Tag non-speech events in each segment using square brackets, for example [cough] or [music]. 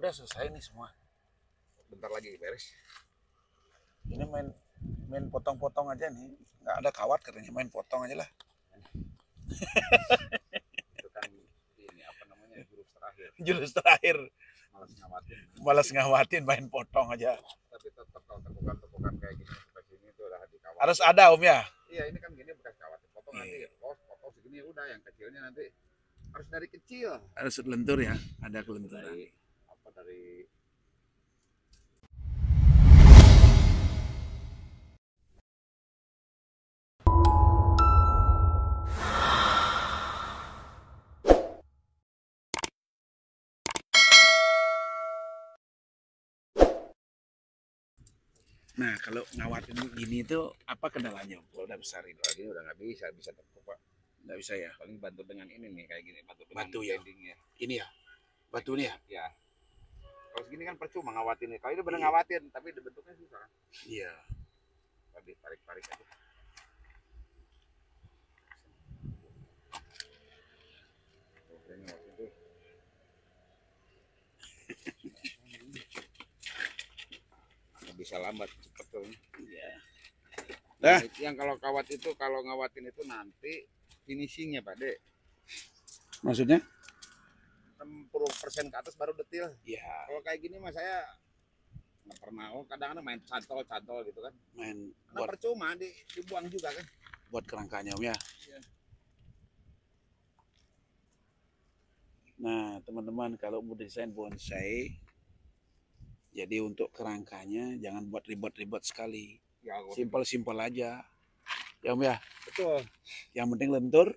udah selesai nih semua bentar lagi beres ini main main potong-potong aja nih nggak ada kawat katanya main potong aja lah itu kan ini apa namanya jurus terakhir jurus terakhir malas ngawatin malas ngawatin main potong aja tapi tetap kalau kayak gini sini itu udah harus ada om ya iya ini kan gini bekas kawat potong nanti iya. potong potong segini udah yang kecilnya nanti harus dari kecil harus lentur ya ada kelenturan apa dari Nah, kalau ngawatin gini itu apa kendalanya? udah besar itu lagi udah nggak bisa, bisa tepuk pak. Nggak bisa ya? Paling bantu dengan ini nih kayak gini, bantu dengan batu ya. Ini ya, batu ini ya. Ya kalau segini kan percuma ngawatin kalau ini benar iya. ngawatin tapi bentuknya susah kan? iya tadi tarik tarik aja bisa lambat cepet tuh. Iya. Nah. nah, yang kalau kawat itu kalau ngawatin itu nanti finishingnya Pak Dek. Maksudnya? 60% ke atas baru detil. Iya. Kalau kayak gini mah saya pernah. Oh, kadang-kadang main cantol-cantol gitu kan. Main Karena buat percuma di, dibuang juga kan. Buat kerangkanya Om ya. Yeah. Nah, teman-teman kalau mau desain bonsai jadi untuk kerangkanya jangan buat ribet-ribet sekali. Ya, Simpel-simpel aja. Ya Om ya. Betul. Yang penting lentur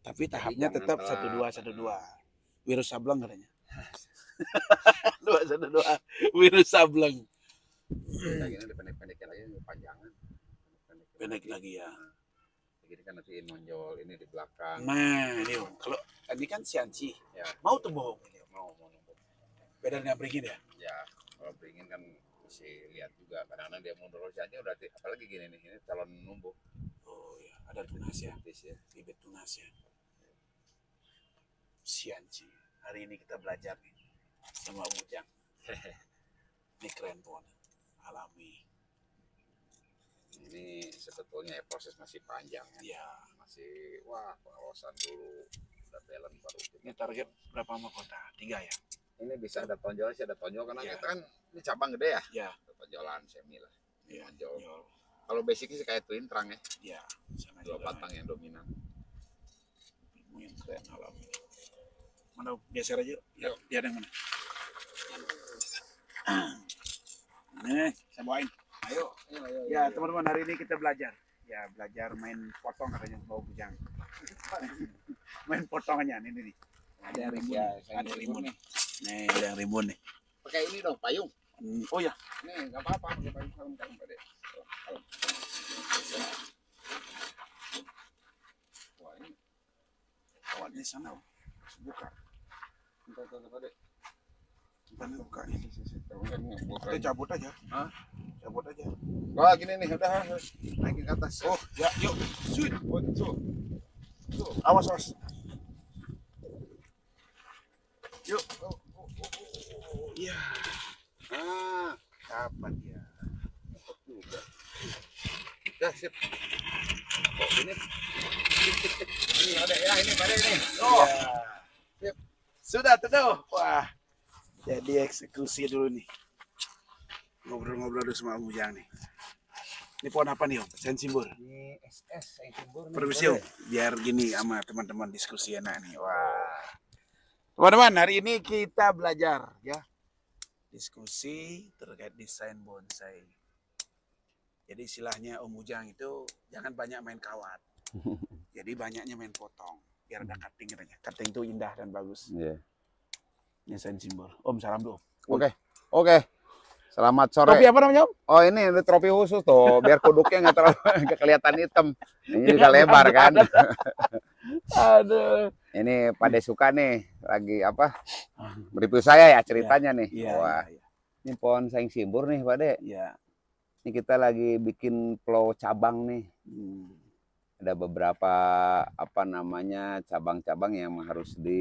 tapi tahapnya tetap satu dua satu dua Wiro Sableng katanya. [laughs] Lu aja doa Wiro Sableng. pendek-pendek lagi panjang. Pendek lagi ya. Nah, jadi kan nanti nonjol ini di belakang. Nah, ini kalau ini kan sianci. ya. mau tuh bohong. ini, Mau, mau, mau. Beda dengan beringin ya? Ya, kalau beringin kan masih lihat juga kadang-kadang dia mundur saja udah apalagi gini nih ini calon numbuh oh ya ada tunas ya bibit ya. tunas ya Sianci. Hari ini kita belajar nih sama Ujang. [laughs] ini keren tuh, alami. Ini sebetulnya ya proses masih panjang ya. Iya. Masih wah pengawasan dulu, udah balance baru. Ini target berapa sama kota? Tiga ya? Ini bisa ada tonjolan, sih ada tonjol karena iya. kita kan ini cabang gede ya. Iya. Tonjolan semi lah. Ya. Tonjol. Kalau basicnya sih kayak twin terang ya. Iya. Dua batang yang dominan. Ini keren alami mana geser aja yuk biar yang mana [clears throat] nih saya bawain ayo, ya teman-teman hari ini kita belajar ya belajar main potong katanya bau bujang [laughs] main potongannya ini nih ada yang rimbun ya, ada yang rimbun nih nih ada yang rimbun nih pakai ini dong payung hmm, oh ya nih nggak apa-apa pakai payung kalem kalem pade ini awannya sana oh, buka Gimana buka ini? Kita kan- cabut aja. Hah? Cabut aja. Wah, gini nih, udah. Naikin ke atas. Oh, ya, yuk. Sweet. Oh, awas, awas. Yuk. Oh, oh, oh, oh. oh, oh. Iya. Ah, kapan ya? Dapat juga. Ya, sip. Oh, ini. ini ada ya, ini pada ini. Oh. Iya. Sudah teduh. Wah. Jadi eksekusi dulu nih. Ngobrol-ngobrol dulu sama Ujang nih. Ini pohon apa nih Om? Sen simbol Ini SS Sen Permisi Om, biar gini sama teman-teman diskusi enak nih. Wah. Teman-teman, hari ini kita belajar ya. Diskusi terkait desain bonsai. Jadi istilahnya Om Ujang itu jangan banyak main kawat. [laughs] Jadi banyaknya main potong biar ada hmm. cutting katanya. Cutting itu indah dan bagus. Iya. Yeah. Ini sign simbol. Om salam dulu. Oke. Okay. Oke. Okay. Selamat sore. Trofi apa namanya, Om? Oh, ini ada trofi khusus tuh, biar kuduknya nggak terlalu [laughs] kelihatan hitam. Ini juga lebar kan. [laughs] Aduh. Ini pada suka nih lagi apa? Ah. Review saya ya ceritanya ya, nih. Ya, Wah. Ya, ya. Ini pohon saing Simbur nih, Pak Iya. Ini kita lagi bikin plow cabang nih. Hmm ada beberapa apa namanya cabang-cabang yang harus ya. di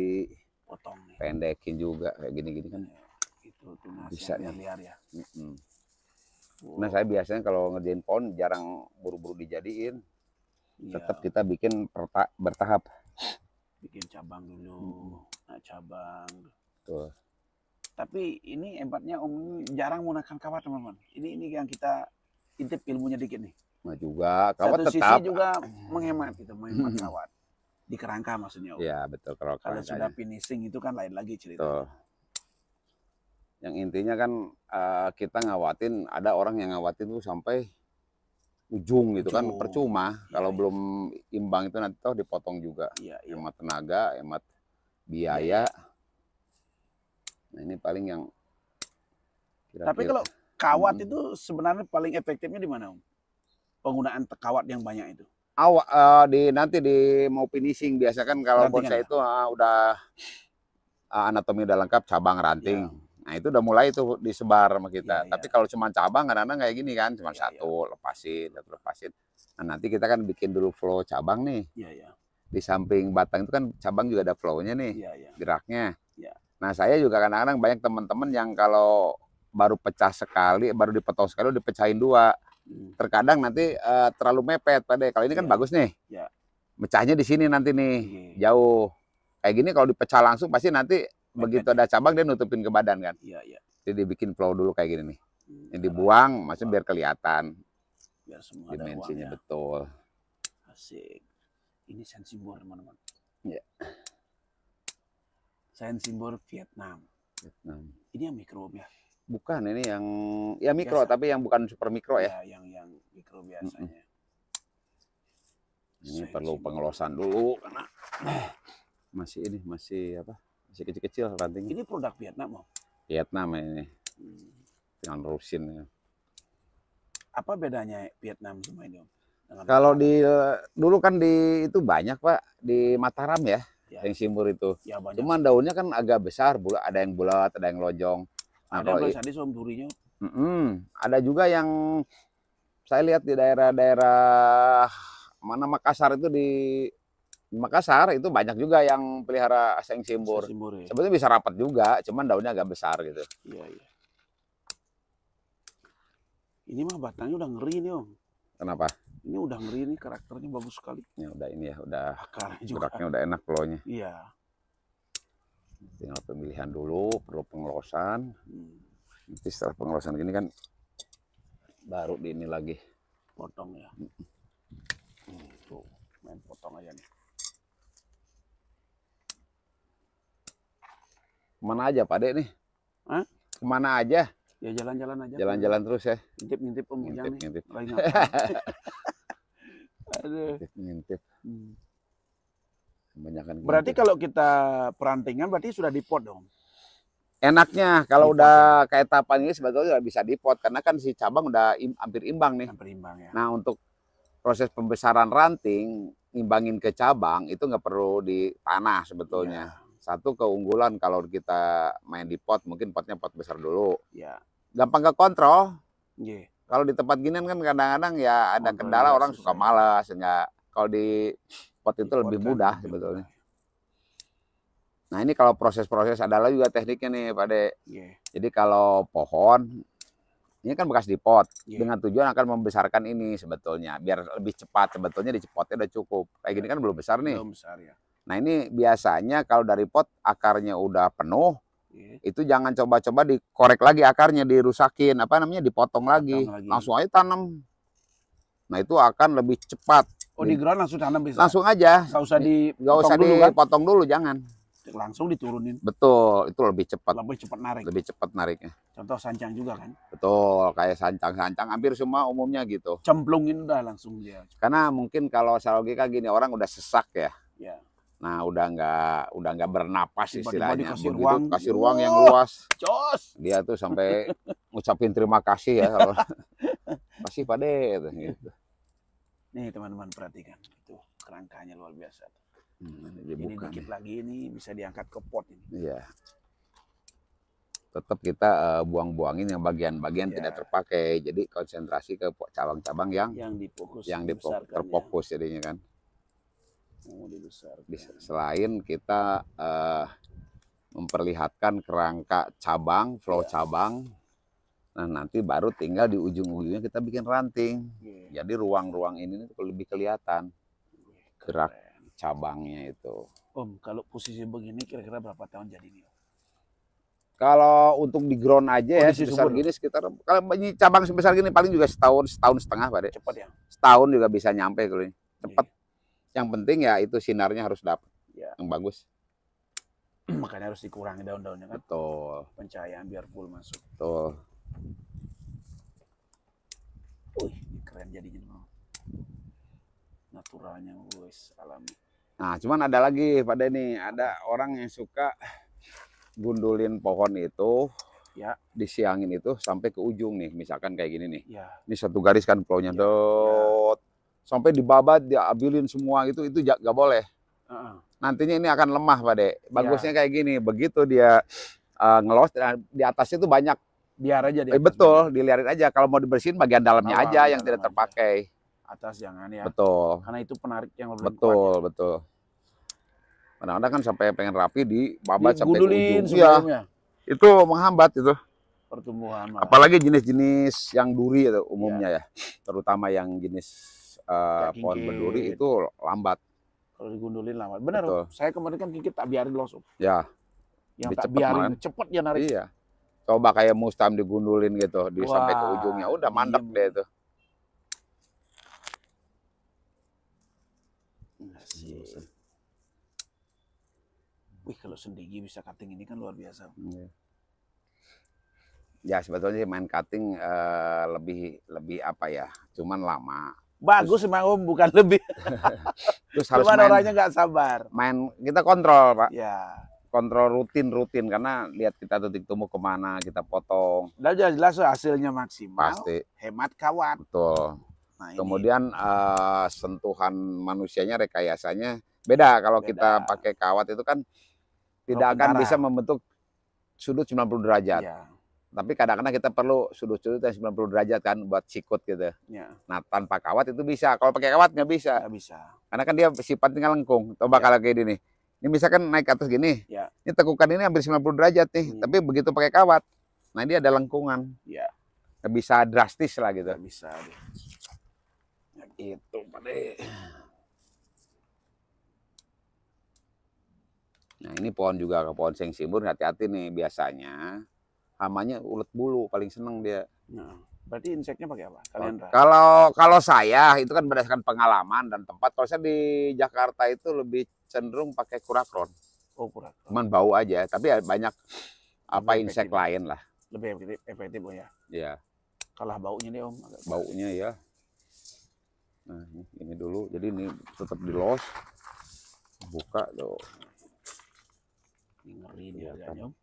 pendekin juga kayak gini-gini kan iya, itu tuh bisa liar, liar ya mm -hmm. nah saya biasanya kalau ngerjain pohon jarang buru-buru dijadiin ya. tetap kita bikin bertahap bikin cabang dulu hmm. nah cabang tuh tapi ini empatnya om jarang menggunakan kawat teman-teman ini ini yang kita intip ilmunya dikit nih Nah juga, kawat Satu tetap. Sisi juga menghemat gitu, menghemat [laughs] kawat. Di kerangka maksudnya. Iya betul kalau Kalau sudah finishing itu kan lain lagi cerita. Tuh. Yang intinya kan uh, kita ngawatin, ada orang yang ngawatin tuh sampai ujung gitu kan percuma ya, kalau ya. belum imbang itu nanti toh dipotong juga ya, ya. hemat tenaga hemat iya, biaya ya. nah ini paling yang kira -kira. tapi kalau kawat hmm. itu sebenarnya paling efektifnya di mana om penggunaan kawat yang banyak itu? Awak uh, eh, di nanti di mau finishing biasa kan kalau bonsai kan, itu uh, udah uh, anatomi udah lengkap cabang ranting. Ya. Nah itu udah mulai tuh disebar sama kita. Ya, Tapi ya. kalau cuma cabang kadang-kadang kayak gini kan cuma ya, iya. satu ya. lepasin, lepasin. Nah nanti kita kan bikin dulu flow cabang nih. Ya, ya. Di samping batang itu kan cabang juga ada flownya nih, ya, ya. geraknya. Ya. Nah saya juga kadang-kadang banyak teman-teman yang kalau baru pecah sekali, baru dipotong sekali, dipecahin dua. Hmm. terkadang nanti uh, terlalu mepet pada kalau ini kan ya. bagus nih ya. mecahnya di sini nanti nih iya. jauh kayak gini kalau dipecah langsung pasti nanti mepet. begitu ya. ada cabang dia nutupin ke badan kan ya, ya. jadi dibikin flow dulu kayak gini nih hmm. yang dibuang ya. maksudnya biar kelihatan biar semua dimensinya ada betul asik ini sensi teman-teman ya sensibor Vietnam Vietnam ini yang mikro Bukan ini yang ya mikro tapi yang bukan super mikro ya. ya yang yang mikro biasanya. Ini Saya perlu pengelosan dulu karena [clears throat] masih ini masih apa? Masih kecil-kecil ranting. Ini produk Vietnam, Om. Vietnam ya ini. jangan hmm. rusin ya. Apa bedanya Vietnam sama ini, Kalau di eh, dulu kan di itu banyak, Pak, di Mataram ya. Ya. yang simur itu. Ya, Cuman daunnya kan agak besar, ada yang bulat, ada yang lonjong. Ada Bang Sandi sama jurinya. Mm hmm Ada juga yang saya lihat di daerah-daerah mana Makassar itu di Makassar itu banyak juga yang pelihara aseng simbur. simbur ya. Sebetulnya bisa rapat juga, cuman daunnya agak besar gitu. Iya, iya. Ini mah batangnya udah ngeri nih, Om. Kenapa? Ini udah ngeri nih, karakternya bagus sekali. Ya udah ini ya, udah akarnya juga. Geraknya udah enak pelonya. Iya tinggal pemilihan dulu perlu pengelosan hmm. nanti setelah pengelosan gini kan baru di ini lagi potong ya tuh main potong aja nih kemana aja Pak Dek nih Hah? kemana aja ya jalan-jalan aja jalan-jalan terus ya ngintip-ngintip om ngintip, ngintip. ngintip, ngintip. ngintip, Kebanyakan berarti gitu. kalau kita perantingan berarti sudah di pot dong. Enaknya kalau dipot, udah ya? kayak ke ini sebetulnya udah bisa di pot karena kan si cabang udah im, hampir imbang nih. Hampir imbang ya. Nah, untuk proses pembesaran ranting ngimbangin ke cabang itu nggak perlu di tanah sebetulnya. Ya. Satu keunggulan kalau kita main di pot mungkin potnya pot besar dulu. Ya. Gampang ke kontrol. Ya. Kalau di tempat ginian kan kadang-kadang ya ada kendala orang suka malas nggak kalau di pot itu lebih kan mudah sebetulnya. Ya. Nah ini kalau proses-proses adalah juga tekniknya nih Pak De. Yeah. Jadi kalau pohon, ini kan bekas di pot. Yeah. Dengan tujuan akan membesarkan ini sebetulnya. Biar lebih cepat sebetulnya di potnya udah cukup. Kayak gini iya. kan belum besar nih. Belum besar ya. Nah ini biasanya kalau dari pot akarnya udah penuh. Yeah. Itu jangan coba-coba dikorek lagi akarnya. Dirusakin, apa namanya, dipotong lagi. lagi. Langsung aja tanam. Nah itu akan lebih cepat Oh di ground langsung tanam bisa? Langsung aja. Gak usah di Gak usah dulu, dipotong kan? Potong dulu jangan. Langsung diturunin. Betul, itu lebih cepat. Lebih cepat narik. Lebih cepat nariknya. Contoh sancang juga kan? Betul, kayak sancang-sancang hampir semua umumnya gitu. Cemplungin udah langsung dia. Karena mungkin kalau secara logika gini orang udah sesak ya. Iya. Nah, udah nggak udah nggak bernapas Tiba -tiba istilahnya. Dikasih Begitu ruang, kasih ruang yang luas. Cos. Dia tuh sampai [laughs] ngucapin terima kasih ya [laughs] kalau masih pade gitu. Nih teman-teman perhatikan, itu kerangkanya luar biasa. Hmm, ini dikit ya. lagi ini bisa diangkat ke pot ini. Iya. Tetap kita uh, buang-buangin yang bagian-bagian ya. tidak iya. terpakai. Jadi konsentrasi ke cabang-cabang yang yang difokus yang dipokus ya. terfokus ya. jadinya kan. Oh, Selain kita uh, memperlihatkan kerangka cabang, flow ya. cabang, Nah nanti baru tinggal di ujung-ujungnya kita bikin ranting. Iya. Jadi ruang-ruang ini lebih kelihatan gerak cabangnya itu. Om kalau posisi begini kira-kira berapa tahun jadi ini? Kalau untuk di ground aja oh, ya sebesar sumber. gini sekitar kalau ini cabang sebesar gini paling juga setahun setahun setengah pak Cepat ya. Setahun juga bisa nyampe kalau ini. Cepat. Yeah. Yang penting ya itu sinarnya harus dapat. Yeah. Yang bagus makanya harus dikurangi daun-daunnya kan. Betul. Pencahayaan biar full masuk. Betul. keren jadinya gitu. naturalnya guys alami nah cuman ada lagi pada ini ada orang yang suka gundulin pohon itu ya disiangin itu sampai ke ujung nih misalkan kayak gini nih ya. ini satu garis kan pelonya ya. dot ya. sampai dibabat diabilin semua gitu itu gak boleh uh -uh. nantinya ini akan lemah pak bagusnya ya. kayak gini begitu dia uh, ngelos nah, di atasnya itu banyak biar aja dia. Eh, betul, diliarin aja. Kalau mau dibersihin bagian dalamnya oh, aja yang tidak terpakai. Atas jangan ya. Betul. Karena itu penarik yang lebih Betul, kuat, ya. betul. Karena anda kan sampai pengen rapi di babat sampai ke ujung. Ya, itu menghambat itu pertumbuhan. Malah. Apalagi jenis-jenis yang duri itu umumnya ya. ya. Terutama yang jenis uh, pohon berduri itu lambat. Kalau digundulin lambat. Benar, saya kemarin kan kikit tak biarin langsung. Ya. Yang Lebih tak biarin malah. cepet ya narik. Iya. Coba kayak Mustam digundulin gitu, di sampai ke ujungnya udah mantep iya. deh itu. Iya Wih, kalau sendiri bisa cutting ini kan luar biasa. Iya. Ya sebetulnya main cutting uh, lebih lebih apa ya, cuman lama. Bagus Terus, emang om, bukan lebih. [laughs] Terus harus main, orangnya nggak sabar. Main kita kontrol pak. Ya kontrol rutin-rutin karena lihat kita titik tumbuh kemana kita potong. Dan jelas, jelas hasilnya maksimal. Pasti. Hemat kawat. Betul. Nah, Kemudian uh, sentuhan manusianya rekayasanya beda kalau beda. kita pakai kawat itu kan tidak akan bisa membentuk sudut 90 derajat. Ya. Tapi kadang-kadang kita perlu sudut-sudut yang 90 derajat kan buat sikut gitu. Ya. Nah tanpa kawat itu bisa. Kalau pakai kawat nggak bisa. Nggak bisa. Karena kan dia sifatnya lengkung. Coba ya. kalau kayak gini. Ini misalkan naik ke atas gini. Ya ini tekukan ini hampir 90 derajat nih, hmm. tapi begitu pakai kawat, nah ini ada lengkungan. Iya. bisa drastis lah gitu. Nggak bisa. Deh. Ya gitu, Pak Nah ini pohon juga ke pohon seng sibur hati-hati nih biasanya hamanya ulet bulu paling seneng dia. Nah, berarti inseknya pakai apa? Kalian oh, kalau kalau saya itu kan berdasarkan pengalaman dan tempat. Kalau saya di Jakarta itu lebih cenderung pakai kurakron. Oh, kurang. Oh. Cuman bau aja, tapi ya banyak apa lebih insek efektif. lain lah. Lebih efektif, efektif oh ya. Iya. Kalah baunya nih Om. Agak baunya ya. Nah, ini, ini dulu. Jadi ini tetap di los. Buka dong. Ini ngeri dia iya, harganya kan. Om.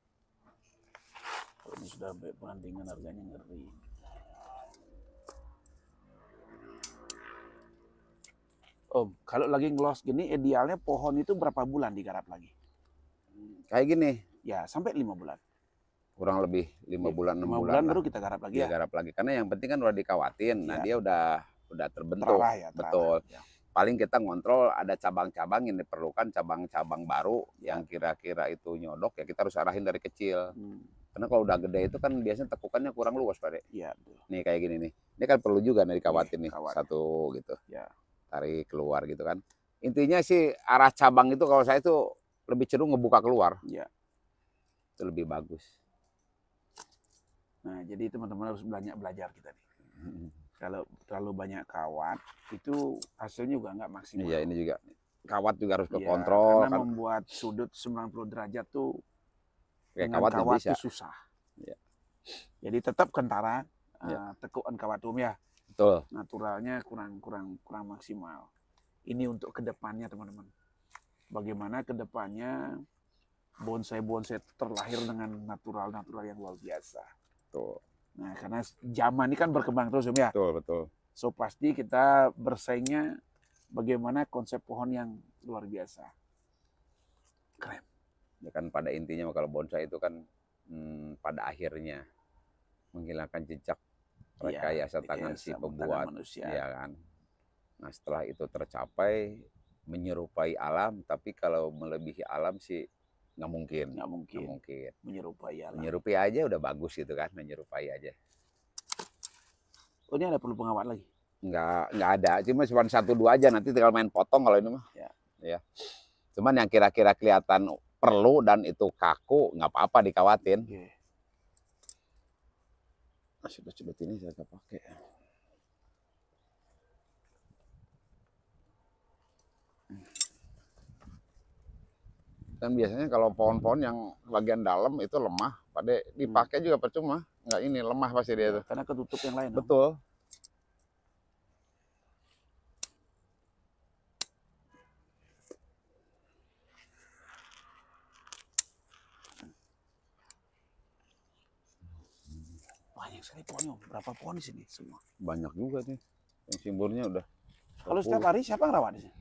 Kalau ini sudah berbandingan harganya ngeri. Om, kalau lagi ngelos gini idealnya pohon itu berapa bulan digarap lagi? Kayak gini. Ya, sampai lima bulan. Kurang lebih lima ya, bulan, enam bulan. bulan baru kita garap lagi iya, ya. garap lagi. Karena yang penting kan udah dikawatin. Ya. Nah, iya. dia udah udah terbentuk. ya, Betul. Ya. Paling kita ngontrol ada cabang-cabang yang diperlukan, cabang-cabang baru iya. yang kira-kira itu nyodok ya kita harus arahin dari kecil. Hmm. Karena kalau udah gede itu kan biasanya tekukannya kurang luas, Pak. Iya, Nih kayak gini nih. Ini kan perlu juga nih dikawatin nih, nih satu gitu. Ya. Tarik keluar gitu kan. Intinya sih arah cabang itu kalau saya tuh lebih cenderung ngebuka keluar. Iya. Itu lebih bagus. Nah, jadi teman-teman harus banyak belajar kita nih. Hmm. Kalau terlalu banyak kawat, itu hasilnya juga nggak maksimal. Iya, ini juga kawat juga harus ke ya, Karena kan. membuat sudut 90 derajat tuh ya, dengan kawat, kawat itu susah. Ya. Jadi tetap kentara ya. uh, tekuan kawatum ya. Betul. Naturalnya kurang kurang kurang maksimal. Ini untuk kedepannya teman-teman bagaimana kedepannya bonsai-bonsai terlahir dengan natural-natural yang luar biasa. Tuh. Nah, karena zaman ini kan berkembang terus, ya. Betul, betul. So pasti kita bersaingnya bagaimana konsep pohon yang luar biasa. Keren. Ya kan pada intinya kalau bonsai itu kan hmm, pada akhirnya menghilangkan jejak iya, rekayasa ya, tangan si pembuat, manusia. ya kan. Nah setelah itu tercapai, menyerupai alam, tapi kalau melebihi alam sih nggak mungkin. Nggak mungkin. mungkin. Menyerupai alam. Menyerupai aja udah bagus gitu kan, menyerupai aja. Oh ini ada perlu pengawat lagi? Nggak, nggak ada. Cuma cuma satu dua aja nanti tinggal main potong kalau ini mah. Ya. ya. Cuman yang kira-kira kelihatan perlu dan itu kaku nggak apa-apa dikawatin. Okay. Ah, sudah coba ini saya nggak pakai. dan biasanya kalau pohon-pohon yang bagian dalam itu lemah pada dipakai hmm. juga percuma Enggak ini lemah pasti dia iya, itu karena ketutup yang lain betul banyak sekali pohonnya berapa pohon di sini semua banyak juga nih yang simbolnya udah kalau setiap hari siapa ngerawat di sini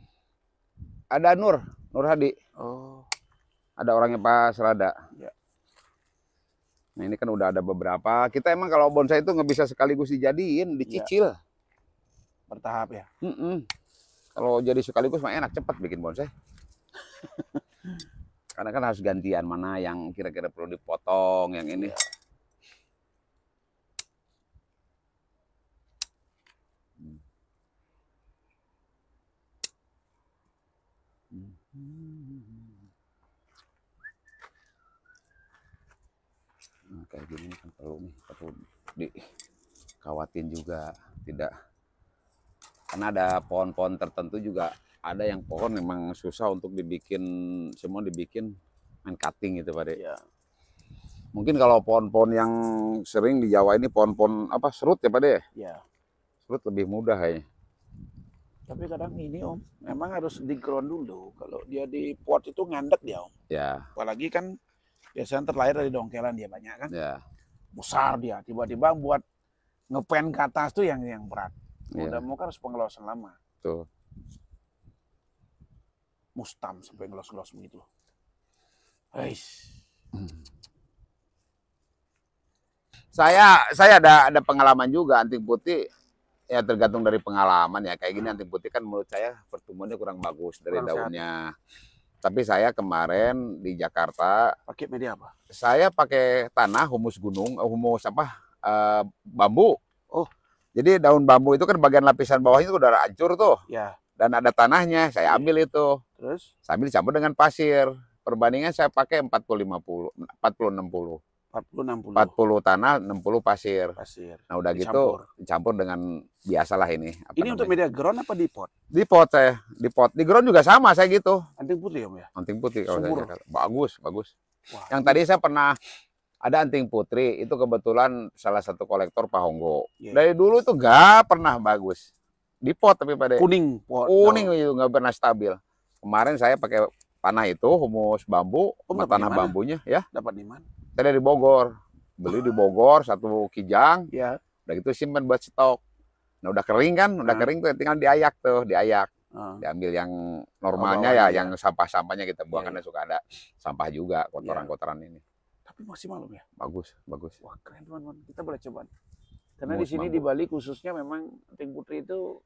ada Nur Nur Hadi oh ada orangnya Pak rada. Ya. Nah ini kan udah ada beberapa. Kita emang kalau bonsai itu nggak bisa sekaligus dijadiin, ya. dicicil. Ya. Bertahap ya. Mm -mm. Kalau jadi sekaligus mah enak cepat bikin bonsai. [laughs] Karena kan harus gantian mana yang kira-kira perlu dipotong, yang ini. Mm-hmm. gini kan perlu nih perlu dikawatin juga tidak karena ada pohon-pohon tertentu juga ada yang pohon memang susah untuk dibikin semua dibikin main cutting gitu pak ya. mungkin kalau pohon-pohon yang sering di Jawa ini pohon-pohon apa serut ya pak ya serut lebih mudah kayaknya tapi kadang ini om memang harus di ground dulu kalau dia di pot itu ngandek dia om ya apalagi kan biasanya terlahir dari dongkelan dia banyak kan yeah. besar dia tiba-tiba buat ngepen ke atas tuh yang yang berat iya. udah mau kan harus pengelolaan lama tuh mustam sampai ngelos-ngelos begitu Eish. Saya saya ada ada pengalaman juga anting putih ya tergantung dari pengalaman ya kayak gini anting putih kan menurut saya pertumbuhannya kurang bagus dari kurang daunnya. Sehat tapi saya kemarin di Jakarta pakai media apa? Saya pakai tanah humus gunung, eh, humus apa? Uh, bambu. Oh. Jadi daun bambu itu kan bagian lapisan bawahnya itu udah hancur tuh. Ya. Dan ada tanahnya, saya iya. ambil itu. Terus? Sambil dicampur dengan pasir. Perbandingan saya pakai 40 50, 40 60. 40 60. 40 tanah, 60 pasir. Pasir. Nah, udah gitu dicampur. gitu dicampur dengan biasalah ini. Apa ini namanya? untuk media ground apa di pot? Di pot saya, di pot. Di ground juga sama saya gitu. Anting putih Om ya? Anting putih kalau saya. Bagus, bagus. Wah, Yang ini. tadi saya pernah ada anting putri, itu kebetulan salah satu kolektor Pak Honggo. Yeah. Dari dulu itu gak pernah bagus. Di pot tapi pada kuning, pot. Kuning oh. itu iya, gak pernah stabil. Kemarin saya pakai tanah itu humus bambu, oh, tanah bambunya ya. Dapat di mana? kita dari Bogor beli di Bogor satu kijang ya udah gitu simpen buat stok nah udah kering kan udah nah. kering tuh tinggal diayak tuh diayak uh. diambil yang normalnya oh, ya, ya yang sampah-sampahnya kita iya. buang yeah. karena suka ada sampah juga iya. kotoran-kotoran ini tapi masih malu ya bagus bagus wah keren teman-teman kita boleh coba karena di sini di Bali khususnya memang ting putri itu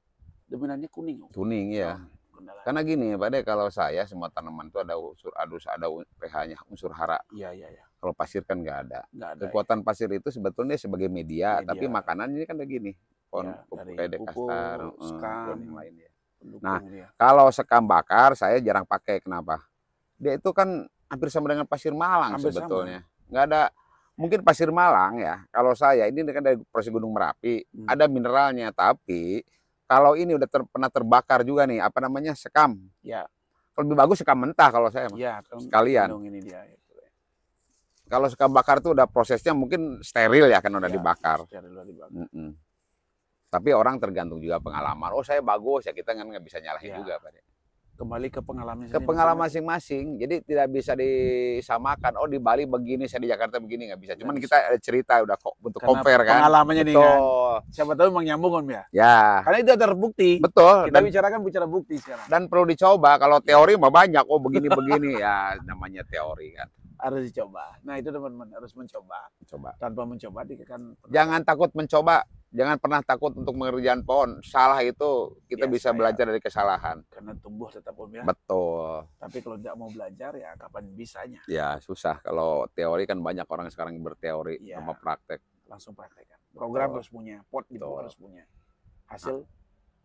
dominannya kuning kuning ya oh. Karena gini padahal kalau saya semua tanaman itu ada unsur adus, ada pH-nya, unsur hara. Iya, iya, iya. Kalau pasir kan nggak ada. ada. Kekuatan ya. pasir itu sebetulnya sebagai media, media. tapi makanan ini kan kayak gini. Pohon ya, pupuk kayak kastar, sekam, yang lain ya. Nah, dia. kalau sekam bakar saya jarang pakai. Kenapa? Dia itu kan hampir sama dengan pasir Malang hampir sebetulnya. Nggak ada mungkin pasir Malang ya. Kalau saya ini kan dari proses Gunung Merapi, hmm. ada mineralnya tapi kalau ini udah ter, pernah terbakar juga nih, apa namanya? sekam. Ya. Lebih bagus sekam mentah kalau saya. Ya, kan sekalian. Ini dia, ya kalau suka bakar tuh udah prosesnya mungkin steril ya kan udah ya, dibakar. Steril udah dibakar. Mm -mm. Tapi orang tergantung juga pengalaman. Oh saya bagus ya kita kan nggak bisa nyalahin ya. juga Pak. Kembali ke pengalaman. Ke pengalaman masing-masing. Jadi tidak bisa disamakan. Oh di Bali begini, saya di Jakarta begini nggak bisa. Cuman kita cerita udah kok untuk Karena compare kan. Pengalamannya ya. Betul. nih kan. Siapa tahu emang nyambung kan ya. Ya. Karena itu terbukti. Betul. Kita dan, bicarakan bicara bukti sekarang. Dan perlu dicoba. Kalau teori mah banyak. Oh begini begini ya namanya teori kan harus dicoba. Nah itu teman-teman harus mencoba. Coba. Tanpa mencoba kan? Jangan takut mencoba. Jangan pernah takut untuk mengerjakan pohon. Salah itu kita ya, bisa belajar dari kesalahan. Karena tumbuh tetap om ya. Betul. Tapi kalau tidak mau belajar ya kapan bisanya? Ya susah. Kalau teori kan banyak orang sekarang berteori ya, sama praktek. Langsung praktek kan. Program Betul. harus punya, pot gitu harus punya. Hasil ah.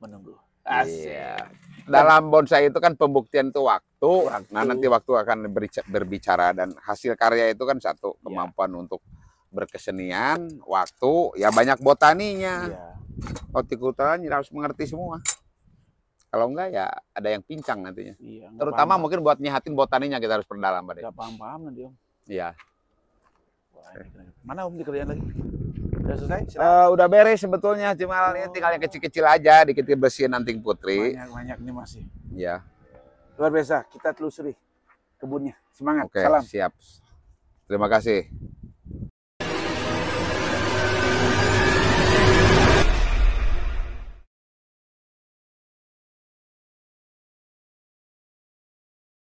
menunggu. Iya. Dalam bonsai itu kan pembuktian itu waktu. waktu. Nah nanti waktu akan berbicara dan hasil karya itu kan satu iya. kemampuan untuk berkesenian, waktu, ya banyak botaninya. Yeah. Oh, Hortikulturan harus mengerti semua. Kalau enggak ya ada yang pincang nantinya. Iya, Terutama paham. mungkin buat nyihatin botaninya kita harus perdalam, Pak. Enggak paham-paham nanti, Om. Iya. Mana Om dikerjain lagi? Udah selesai? Uh, udah beres sebetulnya, cuma oh. ini tinggal yang kecil-kecil aja, dikit bersihin nanti putri. Banyak-banyak ini masih. Ya. Luar biasa, kita telusuri kebunnya. Semangat, Oke, salam. siap. Terima kasih.